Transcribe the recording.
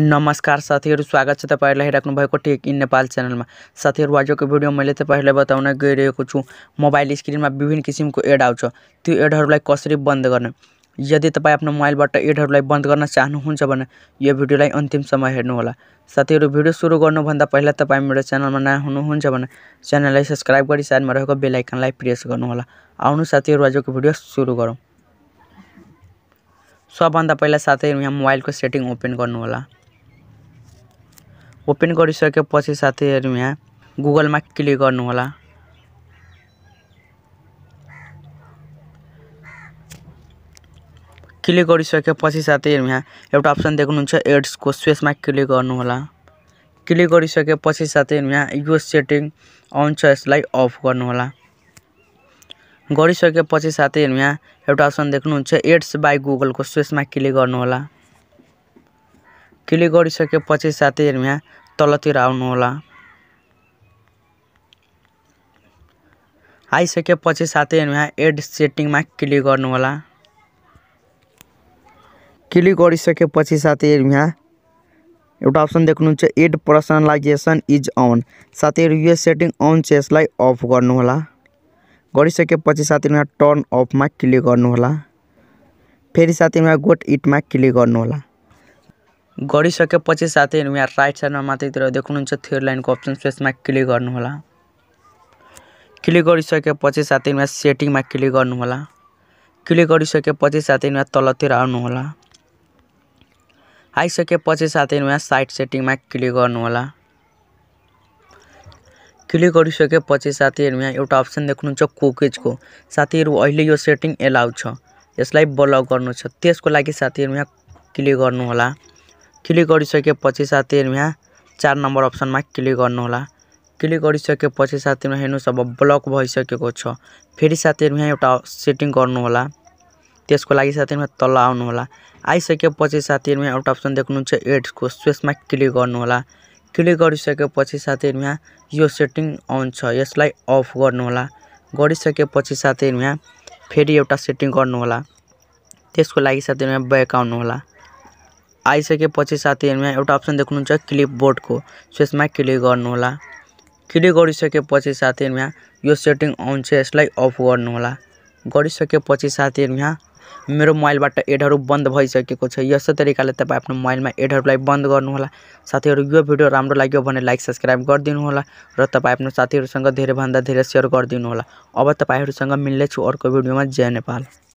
नमस्कार साथीहरू स्वागत छ तपाईँहरूलाई हेरिराख्नु भएको टेक इन नेपाल च्यानलमा साथीहरू आजको भिडियो मैले तपाईँहरूलाई बताउन गइरहेको छु मोबाइल स्क्रिनमा विभिन्न किसिमको एड आउँछ त्यो एडहरूलाई कसरी बन्द गर्ने यदि तपाईँ आफ्नो मोबाइलबाट एडहरूलाई बन्द गर्न चाहनुहुन्छ भने यो भिडियोलाई अन्तिम अन्तिमसम्म हेर्नुहोला साथीहरू भिडियो सुरु गर्नुभन्दा पहिला तपाईँ मेरो च्यानलमा नयाँ हुनुहुन्छ भने च्यानललाई सब्सक्राइब गरी साइडमा रहेको बेलायकनलाई प्रेस गर्नुहोला आउनु साथीहरू आजको भिडियो सुरु गरौँ सबभन्दा पहिला साथीहरू यहाँ मोबाइलको सेटिङ ओपन गर्नुहोला ओपन गरिसकेपछि साथीहरू यहाँ गुगलमा क्लिक गर्नुहोला क्लिक गरिसकेपछि साथीहरू यहाँ एउटा अप्सन देख्नुहुन्छ एड्सको स्पेसमा क्लिक गर्नुहोला क्लिक गरिसकेपछि साथीहरू यहाँ यो सेटिङ छ यसलाई अफ गर्नुहोला गरिसकेपछि साथीहरू यहाँ एउटा अप्सन देख्नुहुन्छ एड्स बाई गुगलको स्पेसमा क्लिक गर्नुहोला क्लिक गरिसकेपछि साथीहरू यहाँ तलतिर आउनुहोला आइसकेपछि साथीहरू यहाँ एड सेटिङमा क्लिक गर्नुहोला क्लिक गरिसकेपछि साथीहरू यहाँ एउटा अप्सन देख्नुहुन्छ एड पर्सनलाइजेसन इज अन साथीहरू यो सेटिङ अन छ यसलाई अफ गर्नुहोला गरिसकेपछि साथीहरू यहाँ टर्न अफमा क्लिक गर्नुहोला फेरि साथीहरूमा गोट इटमा क्लिक गर्नुहोला गरिसकेपछि साथै यहाँ राइट साइडमा माथितिर देख्नुहुन्छ थ्री लाइनको अप्सन स्पेसमा क्लिक गर्नुहोला क्लिक गरिसकेपछि साथै सेटिङमा क्लिक गर्नुहोला क्लिक गरिसकेपछि साथै यहाँ तलतिर आउनुहोला आइसकेपछि साथै यहाँ साइड सेटिङमा क्लिक गर्नुहोला क्लिक गरिसकेपछि साथीहरू यहाँ एउटा अप्सन देख्नुहुन्छ कुकिजको साथीहरू अहिले यो सेटिङ एलाउ छ यसलाई ब्लक गर्नु छ त्यसको लागि साथीहरू यहाँ क्लिक गर्नुहोला क्लिक गरिसकेपछि साथीहरू यहाँ चार नम्बर अप्सनमा क्लिक गर्नुहोला क्लिक गरिसकेपछि साथीहरू हेर्नुहोस् अब ब्लक भइसकेको छ फेरि साथीहरू यहाँ एउटा सेटिङ गर्नुहोला त्यसको लागि साथीहरूमा तल आउनुहोला आइसकेपछि साथीहरूमा एउटा अप्सन देख्नुहुन्छ एड्सको स्पेसमा क्लिक गर्नुहोला क्लिक गरिसकेपछि साथीहरू यहाँ यो सेटिङ आउँछ यसलाई अफ गर्नुहोला गरिसकेपछि साथीहरू यहाँ फेरि एउटा सेटिङ गर्नुहोला त्यसको लागि साथीहरू यहाँ ब्याक आउनुहोला आइसकेपछि साथीहरूमा एउटा अप्सन देख्नुहुन्छ क्लिप बोर्डको सो यसमा क्लिक गर्नुहोला क्लिक गरिसकेपछि साथीहरूमा यो सेटिङ अन छ यसलाई अफ गर्नुहोला गरिसकेपछि साथीहरूमा मेरो मोबाइलबाट एडहरू बन्द भइसकेको छ यस्तो तरिकाले तपाईँ आफ्नो मोबाइलमा एडहरूलाई बन्द गर्नुहोला साथीहरू यो भिडियो राम्रो लाग्यो भने लाइक सब्सक्राइब गरिदिनुहोला र तपाईँ आफ्नो साथीहरूसँग धेरैभन्दा धेरै सेयर होला अब तपाईँहरूसँग मिल्नेछु अर्को भिडियोमा जय नेपाल